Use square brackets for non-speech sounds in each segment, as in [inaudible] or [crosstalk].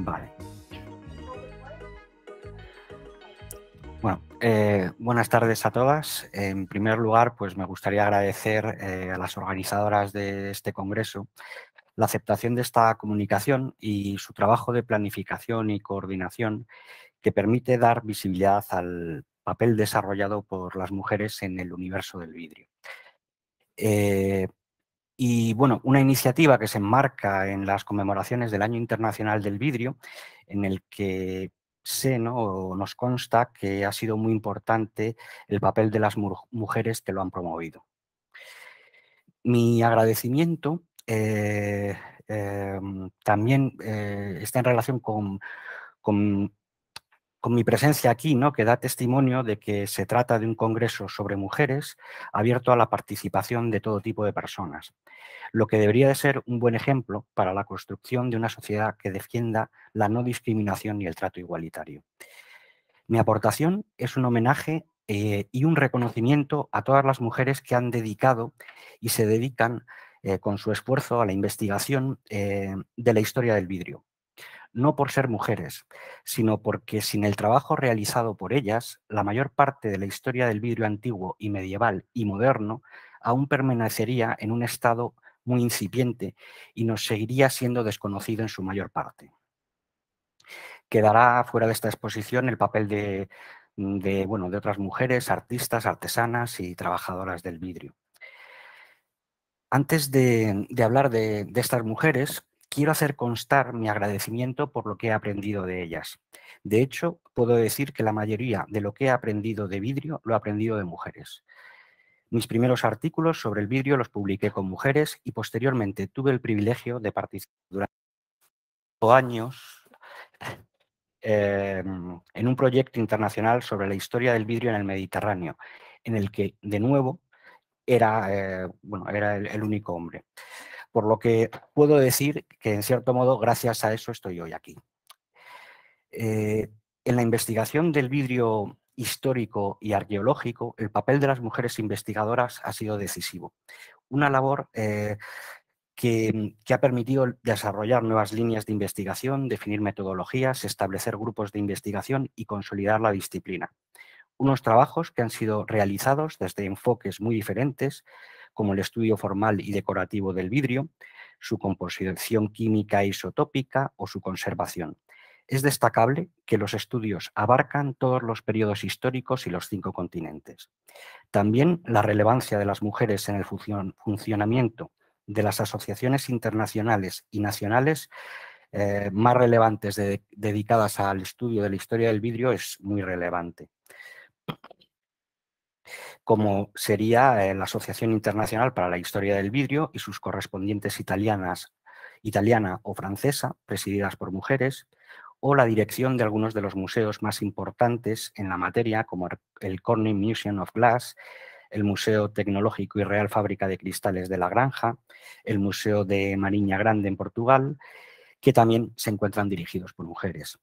Vale. Bueno, eh, buenas tardes a todas. En primer lugar, pues me gustaría agradecer eh, a las organizadoras de este congreso la aceptación de esta comunicación y su trabajo de planificación y coordinación que permite dar visibilidad al papel desarrollado por las mujeres en el universo del vidrio. Eh, y bueno, una iniciativa que se enmarca en las conmemoraciones del Año Internacional del Vidrio, en el que sé ¿no? nos consta que ha sido muy importante el papel de las mujeres que lo han promovido. Mi agradecimiento eh, em, también eh, está en relación con con mi presencia aquí, ¿no? que da testimonio de que se trata de un congreso sobre mujeres abierto a la participación de todo tipo de personas, lo que debería de ser un buen ejemplo para la construcción de una sociedad que defienda la no discriminación y el trato igualitario. Mi aportación es un homenaje eh, y un reconocimiento a todas las mujeres que han dedicado y se dedican eh, con su esfuerzo a la investigación eh, de la historia del vidrio no por ser mujeres, sino porque sin el trabajo realizado por ellas, la mayor parte de la historia del vidrio antiguo y medieval y moderno aún permanecería en un estado muy incipiente y nos seguiría siendo desconocido en su mayor parte. Quedará fuera de esta exposición el papel de, mm, bueno, de otras mujeres, artistas, artesanas y trabajadoras del vidrio. Antes de, hablar de, estas mujeres, quiero hacer constar mi agradecimiento por lo que he aprendido de ellas. De hecho, puedo decir que la mayoría de lo que he aprendido de vidrio lo he aprendido de mujeres. Mis primeros artículos sobre el vidrio los publiqué con mujeres y posteriormente tuve el privilegio de participar durante años em, en un proyecto internacional sobre la historia del vidrio en el Mediterráneo, en el que, de nuevo, era, eh, bueno, era el único hombre por lo que puedo decir que en cierto modo gracias a eso estoy hoy aquí. Eh, en la investigación del vidrio histórico y arqueológico, el papel de las mujeres investigadoras ha sido decisivo. Una labor eh, que, ha permitido desarrollar nuevas líneas de investigación, definir metodologías, establecer grupos de investigación y consolidar la disciplina. Unos trabajos que han sido realizados desde enfoques muy diferentes, como el estudio formal y decorativo del vidrio, su composición química isotópica o su conservación. Es destacable que los estudios abarcan todos los periodos históricos y los cinco continentes. También la relevancia de las mujeres en el funcionamiento de las asociaciones internacionales y nacionales eh, más relevantes dedicadas al estudio de la historia del vidrio es muy relevante como sería la Asociación Internacional para la Historia del Vidrio y sus correspondientes italianas, italiana o francesa, presididas por mujeres, o la dirección de algunos de los museos más importantes en la materia, como el Corning Museum of Glass, el Museo Tecnológico y Real Fábrica de Cristales de la Granja, el Museo de Mariña Grande en Portugal, que también se encuentran dirigidos por mujeres.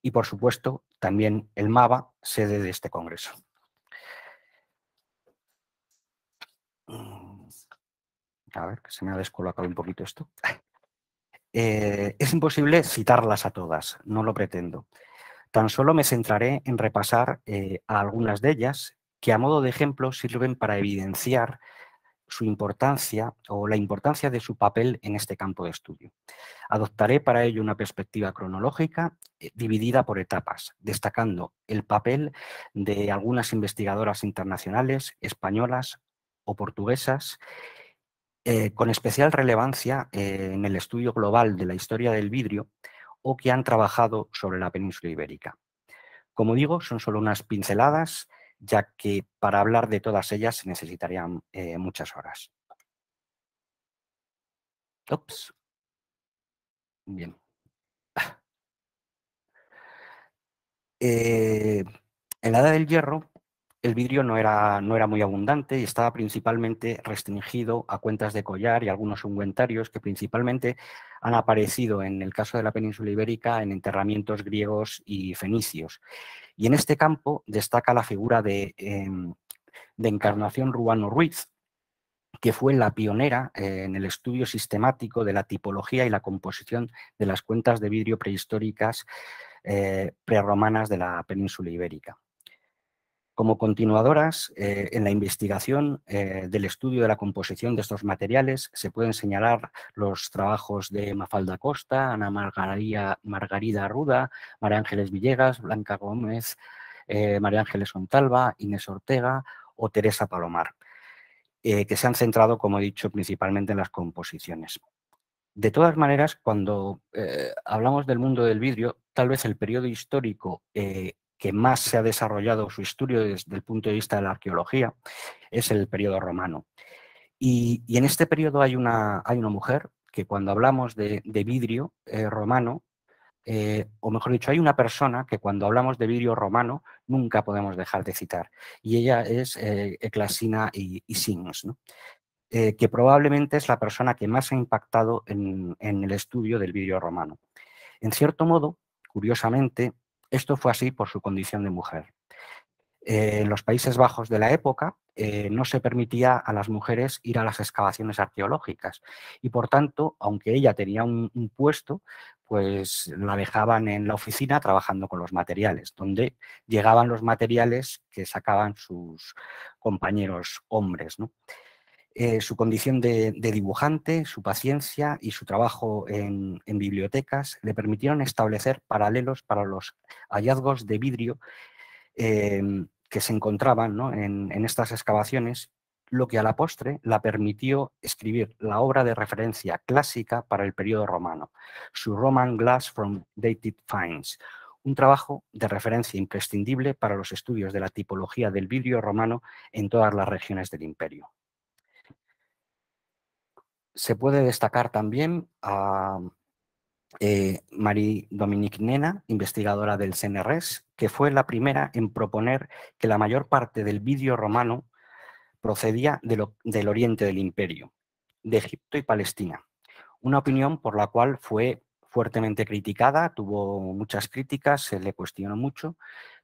Y, por supuesto, también el MAVA, sede de este congreso. a ver, que se me ha descolocado un poquito esto. Eh, es imposible citarlas a todas, no lo pretendo. Tan solo me centraré en repasar eh, a algunas de ellas que a modo de ejemplo sirven para evidenciar su importancia o la importancia de su papel en este campo de estudio. Adoptaré para ello una perspectiva cronológica eh, dividida por etapas, destacando el papel de algunas investigadoras internacionales, españolas o portuguesas eh, con especial relevancia eh, en el estudio global de la historia del vidrio o que han trabajado sobre la península ibérica. Como digo, son solo unas pinceladas, ya que para hablar de todas ellas se necesitarían eh, muchas horas. Bien. [laughs] en la del Hierro, el vidrio no era, no era muy abundante y estaba principalmente restringido a cuentas de collar y algunos ungüentarios que principalmente han aparecido en el caso de la península ibérica en enterramientos griegos y fenicios. Y en este campo destaca la figura de, em, Encarnación Ruano Ruiz, que fue la pionera eh, en el estudio sistemático de la tipología y la composición de las cuentas de vidrio prehistóricas preromanas eh, prerromanas de la península ibérica como continuadoras eh, en la investigación eh, del estudio de la composición de estos materiales se pueden señalar los trabajos de Mafalda Costa, Ana Margarida, Arruda, Ruda, María Ángeles Villegas, Blanca Gómez, eh, María Ángeles Montalva, Inés Ortega o Teresa Palomar, que se han centrado, como he dicho, principalmente en las composiciones. De todas maneras, cuando hablamos del mundo del vidrio, tal vez el periodo histórico que más se ha desarrollado su estudio desde el punto de vista de la arqueología es el periodo romano. Y, en este periodo hay una, hay una mujer que cuando hablamos de, vidrio eh, romano, eh, o mejor dicho, hay una persona que cuando hablamos de vidrio romano nunca podemos dejar de citar, y ella es eh, Eclasina y, y que probablemente es la persona que más ha impactado en el estudio del vidrio romano. En cierto modo, curiosamente, esto fue así por su condición de mujer. Eh, en los Países Bajos de la época eh, no se permitía a las mujeres ir a las excavaciones arqueológicas y por tanto, aunque ella tenía un, un puesto, pues la dejaban en la oficina trabajando con los materiales, donde llegaban los materiales que sacaban sus compañeros hombres. ¿no? Eh, su condición de, dibujante, su paciencia y su trabajo en, bibliotecas le permitieron establecer paralelos para los hallazgos de vidrio em, que se encontraban en, en estas excavaciones, lo que a la postre la permitió escribir la obra de referencia clásica para el periodo romano, su Roman Glass from Dated Finds, un trabajo de referencia imprescindible para los estudios de la tipología del vidrio romano en todas las regiones del imperio se puede destacar también a eh, Marie-Dominique Nena, investigadora del CNRS, que fue la primera en proponer que la mayor parte del vídeo romano procedía del oriente del imperio, de Egipto y Palestina. Una opinión por la cual fue fuertemente criticada, tuvo muchas críticas, se le cuestionó mucho,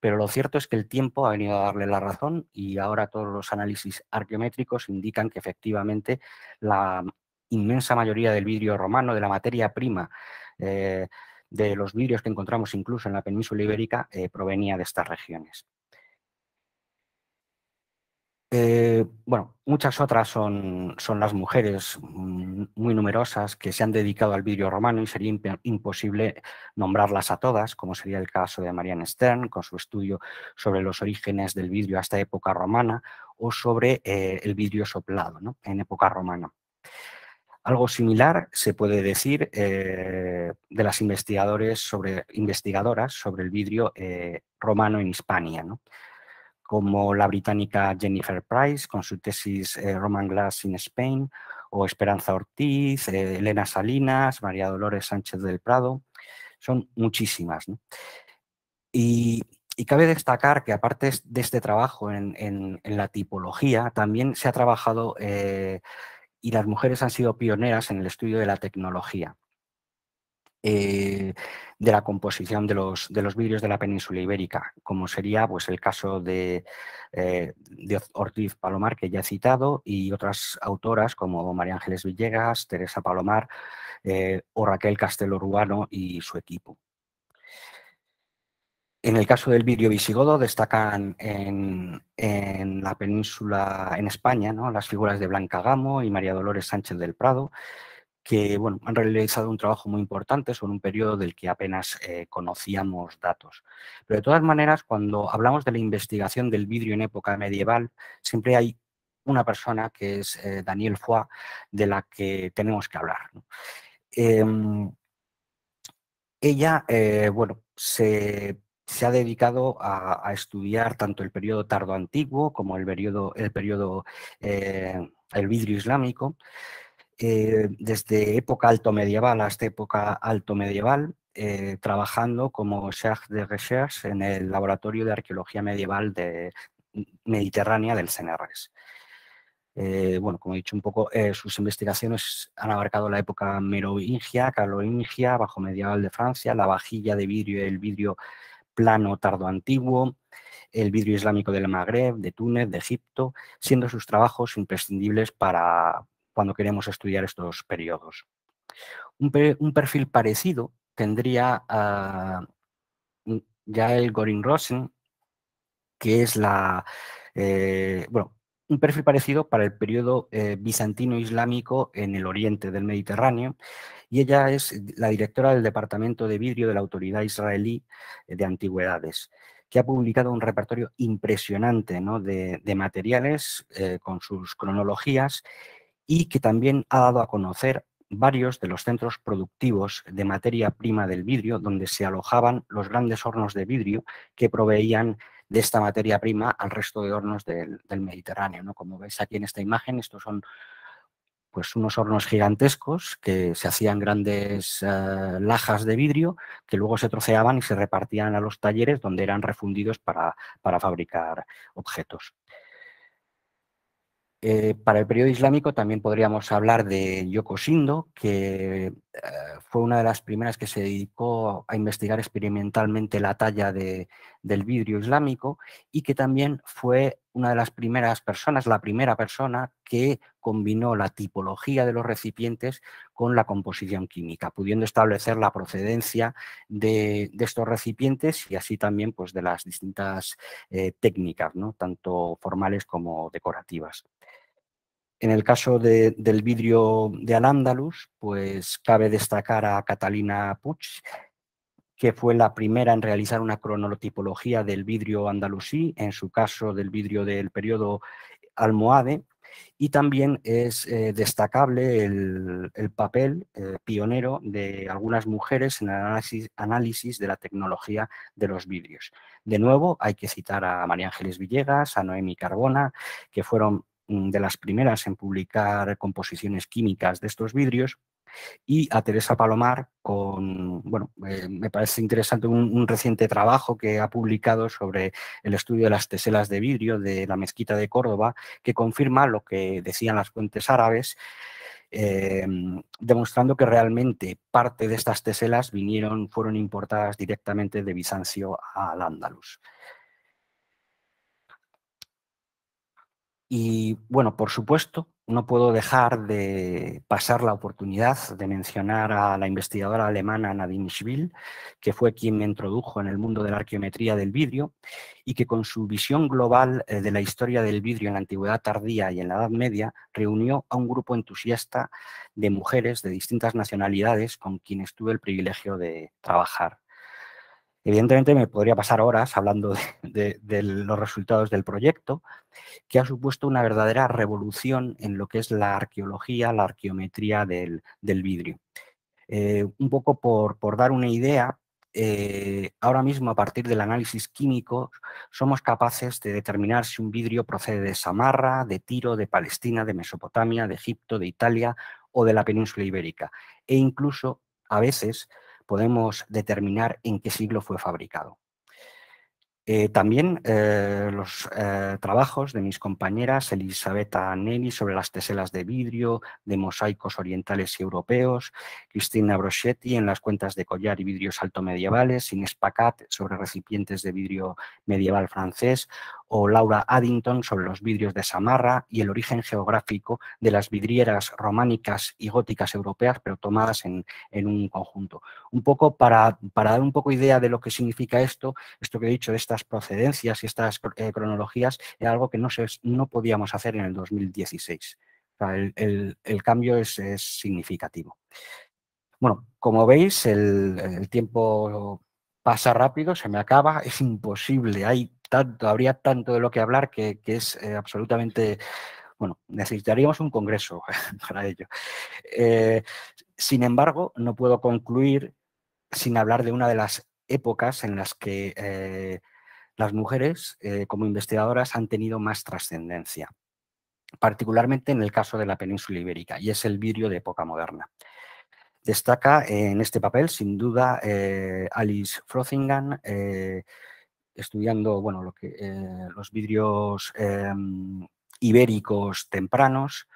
pero lo cierto es que el tiempo ha venido a darle la razón y ahora todos los análisis arqueométricos indican que efectivamente la inmensa mayoría del vidrio romano, de la materia prima, eh, de los vidrios que encontramos incluso en la península ibérica, eh, provenía de estas regiones. Eh, bueno, muchas otras son, son, las mujeres mm, muy numerosas que se han dedicado al vidrio romano y sería imposible nombrarlas a todas, como sería el caso de Marianne Stern con su estudio sobre los orígenes del vidrio hasta época romana o sobre el vidrio soplado en época romana. Algo similar se puede decir eh, de las sobre, investigadoras sobre el vidrio eh, romano en Hispania, como la británica Jennifer Price con su tesis eh, Roman Glass in Spain, o Esperanza Ortiz, Elena Salinas, María Dolores Sánchez del Prado, son muchísimas. Y, cabe destacar que aparte de este trabajo en la tipología, también se ha trabajado y las mujeres han sido pioneras en el estudio de la tecnología, eh, de la composición de los, de vidrios de la península ibérica, como sería pues, el caso de, eh, Ortiz Palomar, que ya he citado, y otras autoras como María Ángeles Villegas, Teresa Palomar eh, o Raquel Castelo Urbano y su equipo. En el caso del vidrio visigodo destacan en, la península, en España, las figuras de Blanca Gamo y María Dolores Sánchez del Prado, que bueno, han realizado un trabajo muy importante sobre un periodo del que apenas eh, conocíamos datos. Pero de todas maneras, cuando hablamos de la investigación del vidrio en época medieval, siempre hay una persona que es eh, Daniel Foy, de la que tenemos que hablar. Em, ella, eh, bueno, se se ha dedicado a, estudiar tanto el periodo Tardo Antiguo como el periodo, el periodo, eh, el vidrio islámico, eh, desde época alto medieval hasta época alto medieval, eh, trabajando como chef de recherche en el Laboratorio de Arqueología Medieval de Mediterránea del CNRS. bueno, como he dicho un poco, sus investigaciones han abarcado la época merovingia, carolingia bajo medieval de Francia, la vajilla de vidrio y el vidrio plano Tardo Antiguo, el vidrio islámico del Magreb, de Túnez, de Egipto, siendo sus trabajos imprescindibles para cuando queremos estudiar estos periodos. Un, perfil parecido tendría mm, ya el Gorin Rosen, que es la. Eh, bueno, un perfil parecido para el periodo eh, bizantino-islámico en el oriente del Mediterráneo, y ella es la directora del Departamento de Vidrio de la Autoridad Israelí eh, de Antigüedades, que ha publicado un repertorio impresionante de, materiales eh, con sus cronologías y que también ha dado a conocer varios de los centros productivos de materia prima del vidrio, donde se alojaban los grandes hornos de vidrio que proveían de esta materia prima al resto de hornos del, Mediterráneo. ¿no? Como veis aquí en esta imagen, estos son pues unos hornos gigantescos que se hacían grandes eh, lajas de vidrio que luego se troceaban y se repartían a los talleres donde eran refundidos para, fabricar objetos. Eh, para el periodo islámico también podríamos hablar de Yoko Shindo, que eh, fue una de las primeras que se dedicó a investigar experimentalmente la talla del vidrio islámico y que también fue una de las primeras personas, la primera persona que combinó la tipología de los recipientes con la composición química, pudiendo establecer la procedencia de, estos recipientes y así también pues, de las distintas eh, técnicas, ¿no? tanto formales como decorativas. En el caso del vidrio de al pues cabe destacar a Catalina Puch que fue la primera en realizar una cronotipología del vidrio andalusí, en su caso del vidrio del periodo almohade, y también es eh, destacable el, papel eh, pionero de algunas mujeres en el análisis, análisis, de la tecnología de los vidrios. De nuevo, hay que citar a María Ángeles Villegas, a Noemi Carbona, que fueron mm, de las primeras en publicar composiciones químicas de estos vidrios, y a Teresa Palomar con, bueno, eh, me parece interesante un, reciente trabajo que ha publicado sobre el estudio de las teselas de vidrio de la mezquita de Córdoba, que confirma lo que decían las fuentes árabes, eh, demostrando que realmente parte de estas teselas vinieron, fueron importadas directamente de Bizancio al Andalus. Y bueno, por supuesto, no puedo dejar de pasar la oportunidad de mencionar a la investigadora alemana Nadine Schwill, que fue quien me introdujo en el mundo de la arqueometría del vidrio y que con su visión global eh, de la historia del vidrio en la antigüedad tardía y en la Edad Media reunió a un grupo entusiasta de mujeres de distintas nacionalidades con quienes tuve el privilegio de trabajar. Evidentemente me podría pasar horas hablando de, los resultados del proyecto, que ha supuesto una verdadera revolución en lo que es la arqueología, la arqueometría del, vidrio. Eh, un poco por, dar una idea, eh, ahora mismo a partir del análisis químico somos capaces de determinar si un vidrio procede de Samarra, de Tiro, de Palestina, de Mesopotamia, de Egipto, de Italia o de la península ibérica. E incluso a veces podemos determinar en qué siglo fue fabricado. Eh, también eh, los eh, trabajos de mis compañeras Elisabetta Nelly sobre las teselas de vidrio, de mosaicos orientales y europeos, Cristina Broschetti en las cuentas de collar y vidrios altomedievales, Sin Pacat sobre recipientes de vidrio medieval francés o Laura Addington sobre los vidrios de Samarra y el origen geográfico de las vidrieras románicas y góticas europeas, pero tomadas en, un conjunto. Un poco para, para, dar un poco idea de lo que significa esto, esto que he dicho, de estas procedencias y estas eh, cronologías, es algo que no, se, no podíamos hacer en el 2016. el, cambio es, significativo. Bueno, como veis, el, el tiempo pasa rápido, se me acaba, es imposible, hay habría tanto de lo que hablar que, es eh, absolutamente bueno, necesitaríamos un congreso [laughs] para ello. Eh, sin embargo, no puedo concluir sin hablar de una de las épocas en las que eh, las mujeres como investigadoras han tenido más trascendencia, particularmente en el caso de la península ibérica, y es el vidrio de época moderna. Destaca en este papel, sin duda, Alice Frothingham, estudiando bueno, lo que, eh, los vidrios em, ibéricos tempranos.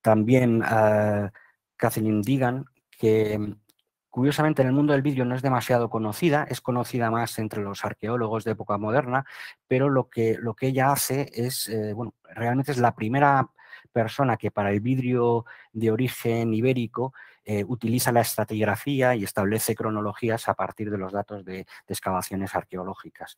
También Kathleen ah, Digan, que mm, curiosamente en el mundo del vidrio no es demasiado conocida, es conocida más entre los arqueólogos de época moderna, pero lo que, lo que ella hace es, eh, bueno, realmente es la primera persona que para el vidrio de origen ibérico eh, utiliza la estratigrafía y establece cronologías a partir de los datos de, excavaciones arqueológicas.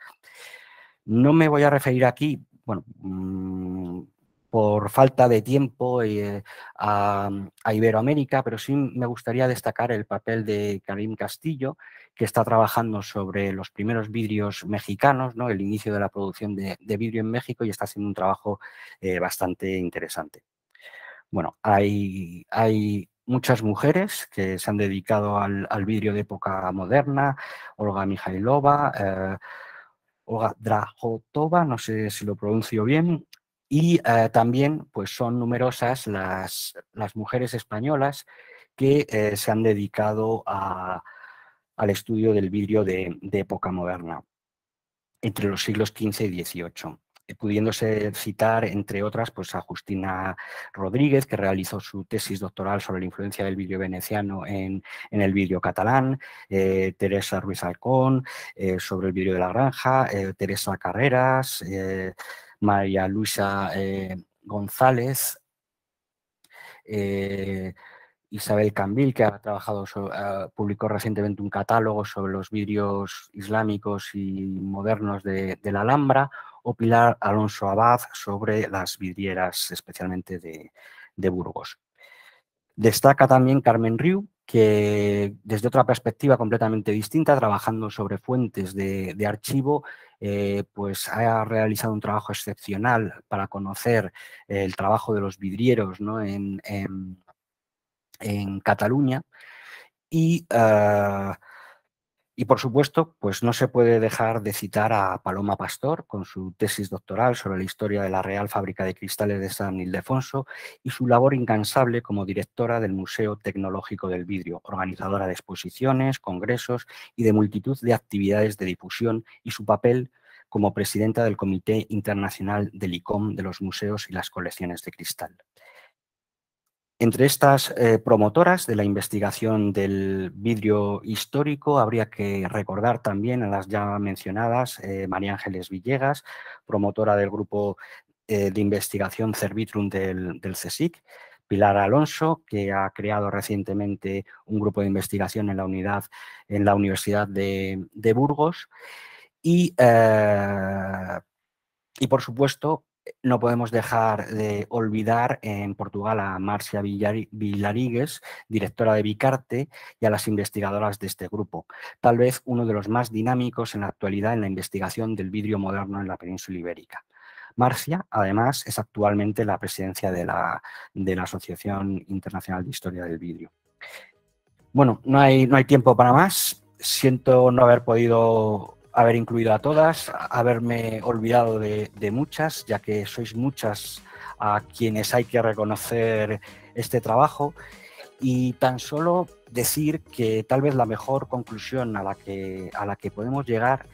No me voy a referir aquí, bueno, mm, por falta de tiempo eh, a, Iberoamérica, pero sí me gustaría destacar el papel de Karim Castillo, que está trabajando sobre los primeros vidrios mexicanos, ¿no? el inicio de la producción de, vidrio en México y está haciendo un trabajo eh, bastante interesante. Bueno, hay, hay muchas mujeres que se han dedicado al, vidrio de época moderna, Olga Mijailova, eh, Olga Drajotova, no sé si lo pronuncio bien, y eh, también pues, son numerosas las, mujeres españolas que eh, se han dedicado al estudio del vidrio de, de época moderna entre los siglos XV y XVIII. Eh, pudiéndose citar, entre otras, pues a Justina Rodríguez, que realizó su tesis doctoral sobre la influencia del vidrio veneciano en, el vidrio catalán, eh, Teresa Ruiz Alcón, eh, sobre el vidrio de la granja, Teresa Carreras, María Luisa González, Isabel Cambil, que ha trabajado, publicó recientemente un catálogo sobre los vidrios islámicos y modernos de, la Alhambra, o Pilar Alonso Abad sobre las vidrieras, especialmente de, Burgos. Destaca también Carmen Riu, que desde otra perspectiva completamente distinta, trabajando sobre fuentes de, archivo, eh, pues ha realizado un trabajo excepcional para conocer el trabajo de los vidrieros ¿no? en en Cataluña. Y, ah, y, por supuesto, pues no se puede dejar de citar a Paloma Pastor con su tesis doctoral sobre la historia de la Real Fábrica de Cristales de San Ildefonso y su labor incansable como directora del Museo Tecnológico del Vidrio, organizadora de exposiciones, congresos y de multitud de actividades de difusión y su papel como presidenta del Comité Internacional del ICOM de los Museos y las Colecciones de Cristal. Entre estas eh, promotoras de la investigación del vidrio histórico habría que recordar también a las ya mencionadas eh, María Ángeles Villegas, promotora del grupo eh, de investigación Cervitrum del, CSIC, Pilar Alonso, que ha creado recientemente un grupo de investigación en la, unidad, en la Universidad de, Burgos, y por supuesto no podemos dejar de olvidar en Portugal a Marcia Villarigues, directora de Vicarte, y a las investigadoras de este grupo, tal vez uno de los más dinámicos en la actualidad en la investigación del vidrio moderno en la península ibérica. Marcia, además, es actualmente la presidencia de la, Asociación Internacional de Historia del Vidrio. Bueno, no hay, no hay tiempo para más. Siento no haber podido haber incluido a todas, haberme olvidado de, muchas, ya que sois muchas a quienes hay que reconocer este trabajo y tan solo decir que tal vez la mejor conclusión a la que, a la que podemos llegar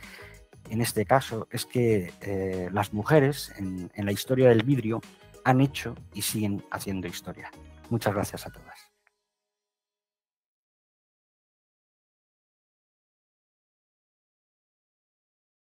en este caso es que eh, las mujeres en la historia del vidrio han hecho y siguen haciendo historia. Muchas gracias a todas.